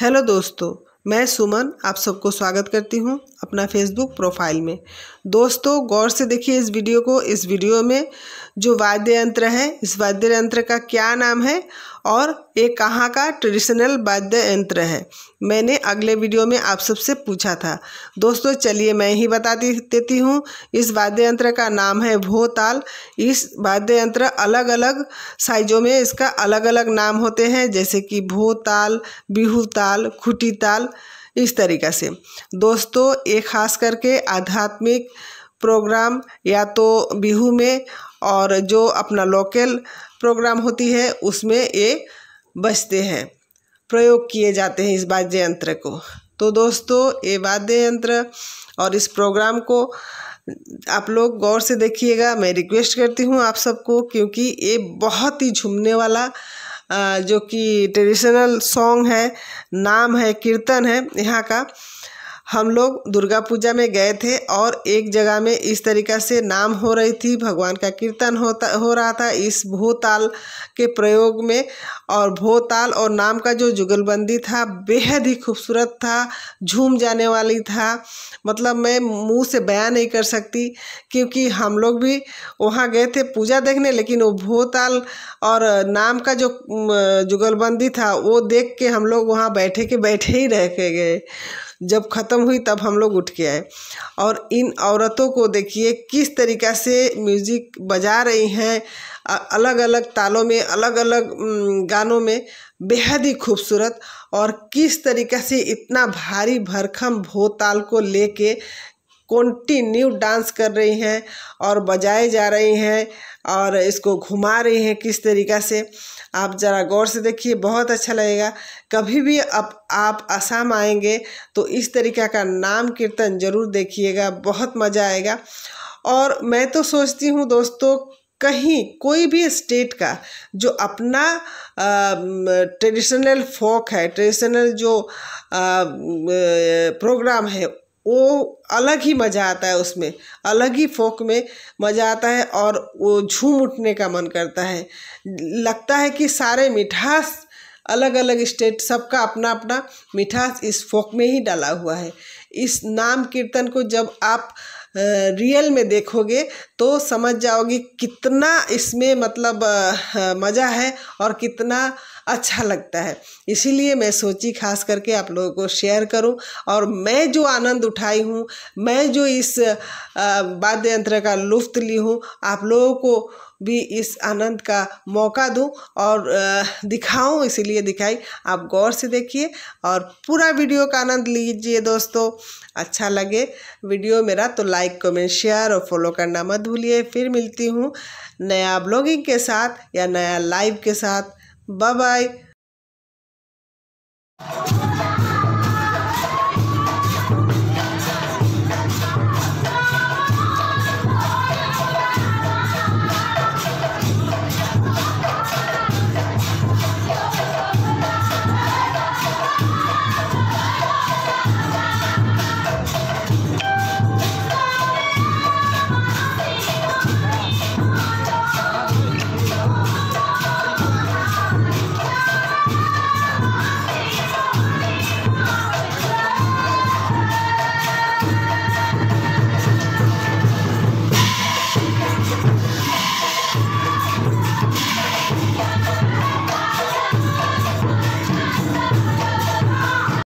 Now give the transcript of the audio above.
Hello दोस्तों मैं सुमन आप सबको स्वागत करती हूं अपना फेसबुक प्रोफाइल में दोस्तों गौर से देखिए इस वीडियो को इस वीडियो में जो वाद्य यंत्र है इस वाद्य यंत्र का क्या नाम है और ये कहाँ का ट्रेडिशनल वाद्य यंत्र है मैंने अगले वीडियो में आप सबसे पूछा था दोस्तों चलिए मैं ही बताती देती हूँ इस वाद्य यंत्र का नाम है भोताल इस वाद्य यंत्र अलग अलग साइजों में इसका अलग अलग नाम होते हैं जैसे कि भोताल बिहू ताल खुटी ताल इस तरीक़ा से दोस्तों ये खास करके आध्यात्मिक प्रोग्राम या तो बिहू में और जो अपना लोकल प्रोग्राम होती है उसमें ये बजते हैं प्रयोग किए जाते हैं इस वाद्य यंत्र को तो दोस्तों ये वाद्य यंत्र और इस प्रोग्राम को आप लोग गौर से देखिएगा मैं रिक्वेस्ट करती हूँ आप सबको क्योंकि ये बहुत ही झूमने वाला जो कि ट्रेडिशनल सॉन्ग है नाम है कीर्तन है यहाँ का हम लोग दुर्गा पूजा में गए थे और एक जगह में इस तरीक़ा से नाम हो रही थी भगवान का कीर्तन होता हो रहा था इस भोताल के प्रयोग में और भोताल और नाम का जो जुगलबंदी था बेहद ही खूबसूरत था झूम जाने वाली था मतलब मैं मुंह से बयां नहीं कर सकती क्योंकि हम लोग भी वहाँ गए थे पूजा देखने लेकिन वो भोताल और नाम का जो जुगलबंदी था वो देख के हम लोग वहाँ बैठे के बैठे ही रह के गए जब ख़त्म हुई तब हम लोग उठ के आए और इन औरतों को देखिए किस तरीक़ा से म्यूज़िक बजा रही हैं अलग अलग तालों में अलग अलग गानों में बेहद ही खूबसूरत और किस तरीक़े से इतना भारी भरखम भोताल को लेके कंटिन्यू डांस कर रही हैं और बजाए जा रही हैं और इसको घुमा रही हैं किस तरीक़ा से आप ज़रा गौर से देखिए बहुत अच्छा लगेगा कभी भी अब आप असम आएंगे तो इस तरीक़ा का नाम कीर्तन ज़रूर देखिएगा बहुत मज़ा आएगा और मैं तो सोचती हूँ दोस्तों कहीं कोई भी स्टेट का जो अपना ट्रेडिशनल फोक है ट्रेडिशनल जो आ, प्रोग्राम है वो अलग ही मज़ा आता है उसमें अलग ही फोक में मज़ा आता है और वो झूम उठने का मन करता है लगता है कि सारे मिठास अलग अलग स्टेट सबका अपना अपना मिठास इस फोक में ही डाला हुआ है इस नाम कीर्तन को जब आप रियल में देखोगे तो समझ जाओगे कितना इसमें मतलब मज़ा है और कितना अच्छा लगता है इसीलिए मैं सोची खास करके आप लोगों को शेयर करूं और मैं जो आनंद उठाई हूं मैं जो इस वाद्य यंत्र का लुफ्त ली हूं आप लोगों को भी इस आनंद का मौका दूं और दिखाऊं इसीलिए दिखाई आप गौर से देखिए और पूरा वीडियो का आनंद लीजिए दोस्तों अच्छा लगे वीडियो मेरा तो लाइक कमेंट शेयर और फॉलो करना मत भूलिए फिर मिलती हूँ नया ब्लॉगिंग के साथ या नया लाइव के साथ Bye bye.